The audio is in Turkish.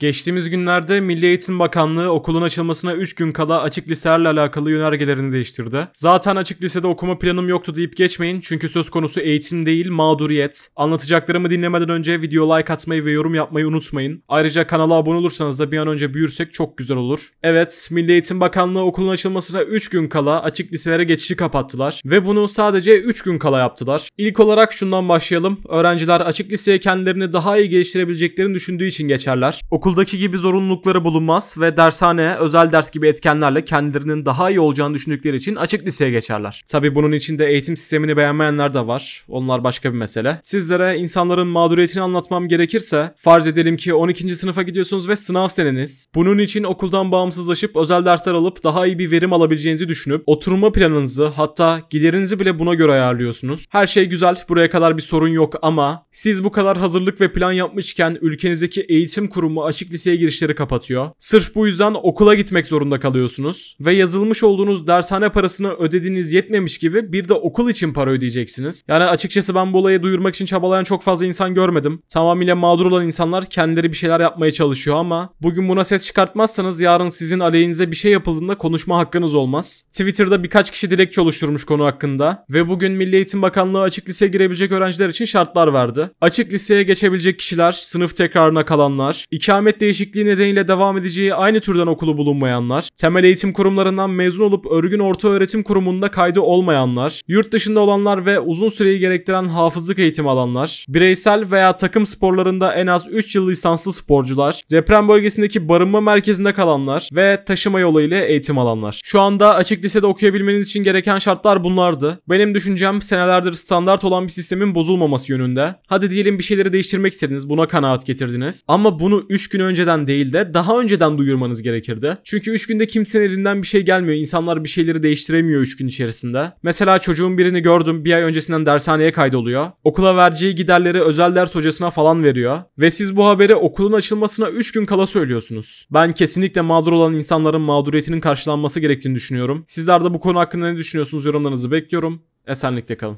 Geçtiğimiz günlerde Milli Eğitim Bakanlığı okulun açılmasına 3 gün kala açık liselerle alakalı yönergelerini değiştirdi. Zaten açık lisede okuma planım yoktu deyip geçmeyin çünkü söz konusu eğitim değil mağduriyet. Anlatacaklarımı dinlemeden önce video like atmayı ve yorum yapmayı unutmayın. Ayrıca kanala abone olursanız da bir an önce büyürsek çok güzel olur. Evet Milli Eğitim Bakanlığı okulun açılmasına 3 gün kala açık liselere geçişi kapattılar ve bunu sadece 3 gün kala yaptılar. İlk olarak şundan başlayalım. Öğrenciler açık liseye kendilerini daha iyi geliştirebileceklerini düşündüğü için geçerler. Okul okuldaki gibi zorunlulukları bulunmaz ve dershane, özel ders gibi etkenlerle kendilerinin daha iyi olacağını düşündükleri için açık liseye geçerler. Tabi bunun içinde eğitim sistemini beğenmeyenler de var. Onlar başka bir mesele. Sizlere insanların mağduriyetini anlatmam gerekirse farz edelim ki 12. sınıfa gidiyorsunuz ve sınav seneniz. Bunun için okuldan bağımsızlaşıp özel dersler alıp daha iyi bir verim alabileceğinizi düşünüp oturma planınızı hatta giderinizi bile buna göre ayarlıyorsunuz. Her şey güzel buraya kadar bir sorun yok ama siz bu kadar hazırlık ve plan yapmışken ülkenizdeki eğitim kurumu açık açık liseye girişleri kapatıyor. Sırf bu yüzden okula gitmek zorunda kalıyorsunuz ve yazılmış olduğunuz dershane parasını ödediğiniz yetmemiş gibi bir de okul için para ödeyeceksiniz. Yani açıkçası ben bu olayı duyurmak için çabalayan çok fazla insan görmedim. Tamamıyla mağdur olan insanlar kendileri bir şeyler yapmaya çalışıyor ama bugün buna ses çıkartmazsanız yarın sizin aleyhinize bir şey yapıldığında konuşma hakkınız olmaz. Twitter'da birkaç kişi dilekçe oluşturmuş konu hakkında ve bugün Milli Eğitim Bakanlığı açık liseye girebilecek öğrenciler için şartlar verdi. Açık liseye geçebilecek kişiler, sınıf tekrarına kalanlar, ikame Hükümet değişikliği nedeniyle devam edeceği aynı türden okulu bulunmayanlar, temel eğitim kurumlarından mezun olup örgün orta öğretim kurumunda kaydı olmayanlar, yurt dışında olanlar ve uzun süreyi gerektiren hafızlık eğitimi alanlar, bireysel veya takım sporlarında en az 3 yıl lisanslı sporcular, deprem bölgesindeki barınma merkezinde kalanlar ve taşıma yoluyla eğitim alanlar. Şu anda açık lisede okuyabilmeniz için gereken şartlar bunlardı. Benim düşüncem senelerdir standart olan bir sistemin bozulmaması yönünde. Hadi diyelim bir şeyleri değiştirmek istediniz, buna kanaat getirdiniz. Ama bunu 3 gün gün önceden değil de daha önceden duyurmanız gerekirdi. Çünkü 3 günde kimsenin elinden bir şey gelmiyor. İnsanlar bir şeyleri değiştiremiyor 3 gün içerisinde. Mesela çocuğun birini gördüm bir ay öncesinden dershaneye kaydoluyor. Okula vereceği giderleri özel ders hocasına falan veriyor. Ve siz bu haberi okulun açılmasına 3 gün kala söylüyorsunuz. Ben kesinlikle mağdur olan insanların mağduriyetinin karşılanması gerektiğini düşünüyorum. Sizler de bu konu hakkında ne düşünüyorsunuz yorumlarınızı bekliyorum. Esenlikle kalın.